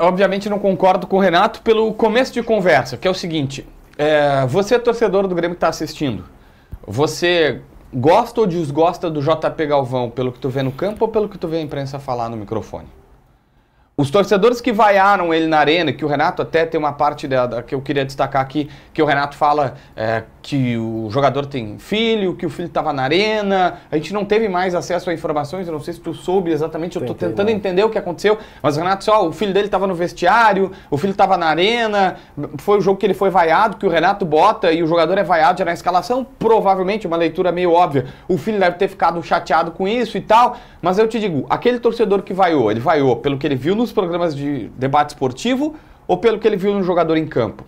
obviamente não concordo com o Renato pelo começo de conversa, que é o seguinte: é, você, torcedor do Grêmio que está assistindo, você gosta ou desgosta do JP Galvão pelo que tu vê no campo ou pelo que tu vê a imprensa falar no microfone? Os torcedores que vaiaram ele na arena, que o Renato até tem uma parte da, da que eu queria destacar aqui, que o Renato fala é, que o jogador tem filho, que o filho estava na arena. A gente não teve mais acesso a informações, eu não sei se tu soube exatamente, eu estou tentando né? entender o que aconteceu, mas o Renato só, o filho dele estava no vestiário, o filho estava na arena, foi o jogo que ele foi vaiado, que o Renato bota e o jogador é vaiado já na escalação, provavelmente uma leitura meio óbvia. O filho deve ter ficado chateado com isso e tal, mas eu te digo, aquele torcedor que vaiou, ele vaiou pelo que ele viu no pelos programas de debate esportivo ou pelo que ele viu no jogador em campo?